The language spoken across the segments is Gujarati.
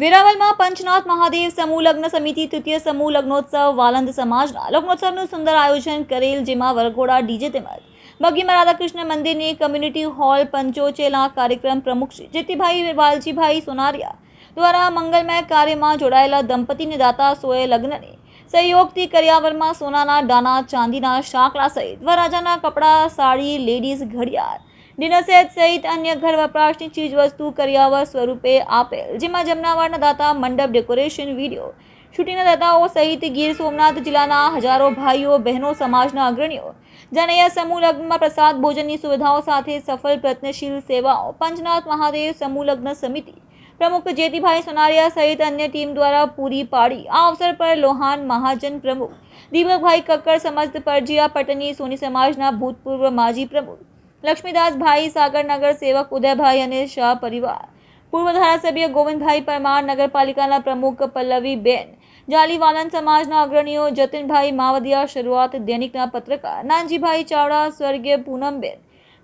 વેરાવલમાં પંચનાથ મહાદેવ સમૂહ લગ્ન સમિતિ તૃતીય સમૂહ લગ્નોત્સવ વાલંદ સમાજના લગ્નોત્સવનું સુંદર આયોજન કરેલ જેમાં વરઘોડા ડીજે તેમજ બગીમાં રાધાકૃષ્ણ મંદિરની કમ્યુનિટી હોલ પંચોચેલા કાર્યક્રમ પ્રમુખ શ્રી જેતીભાઈ વાલજીભાઈ સોનારિયા દ્વારા મંગલમય કાર્યમાં જોડાયેલા દંપતીને દાતા સોએ લગ્નને સહયોગથી કર્યાવરમાં સોનાના દાના ચાંદીના શાકલા સહિત વરાજાના કપડાં સાડી લેડીઝ ઘડિયાળ ડિનર સહિત અન્ય ઘર વપરાશની વસ્તુ કર્યાવર સ્વરૂપે આપેલ જેમાં જમનાવારના દાતા મંડપ ડેકોરેશન વિડીયો શૂટિંગના દાતાઓ સહિત ગીર સોમનાથ જિલ્લાના હજારો ભાઈઓ બહેનો સમાજના અગ્રણીઓ જનૈયા સમૂહ લગ્નમાં પ્રસાદ ભોજનની સુવિધાઓ સાથે સફળ પ્રયત્નશીલ સેવાઓ પંચનાથ મહાદેવ સમૂહ લગ્ન સમિતિ પ્રમુખ જેતીભાઈ સોનારિયા સહિત અન્ય ટીમ દ્વારા પૂરી પાડી આ અવસર પર લોહાન મહાજન પ્રમુખ દીપકભાઈ કક્કડ સમસ્ત પરજીયા પટની સોની સમાજના ભૂતપૂર્વ માજી પ્રમુખ લક્ષ્મીદાસભાઈ સાગરનગર સેવક ઉદયભાઈ અને શાહ પરિવાર પૂર્વ ધારાસભ્ય ગોવિંદભાઈ પરમાર નગરપાલિકાના પ્રમુખ પલ્લવીબેન જાલીવાલન સમાજના અગ્રણીઓ જતિનભાઈ માવદિયા શરૂઆત દૈનિકના પત્રકાર નાનજીભાઈ ચાવડા સ્વર્ગીય પૂનમબેન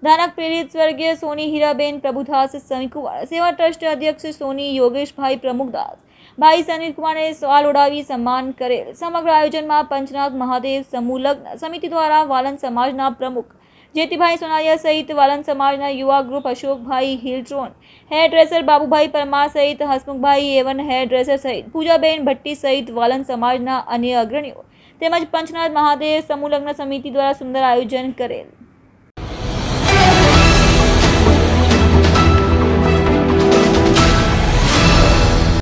ધારક પ્રેરિત સ્વર્ગીય સોની હીરાબેન પ્રભુદાસ સમીકુમાર સેવા ટ્રસ્ટ અધ્યક્ષ સોની યોગેશભાઈ પ્રમુખદાસ ભાઈ સનીલ કુમારે સવાલ ઉડાવી સન્માન કરેલ સમગ્ર આયોજનમાં પંચનાથ મહાદેવ સમૂહ લગ્ન સમિતિ દ્વારા વાલન સમાજના પ્રમુખ જેતીભાઈ સોનારિયા સહિત વાલન સમાજના યુવા group Ashokbhai Hiltron hair dresser Babubhai Parmar સહિત હસમુખભાઈ એવન હેર ડ્રેસર સહિત પૂજાબેન ભટ્ટી સહિત વાલન સમાજના અન્ય અગ્રણીઓ તેમજ પંચનાથ મહાદેવ સમૂહલગ્ન સમિતિ દ્વારા સુંદર આયોજન કરેલ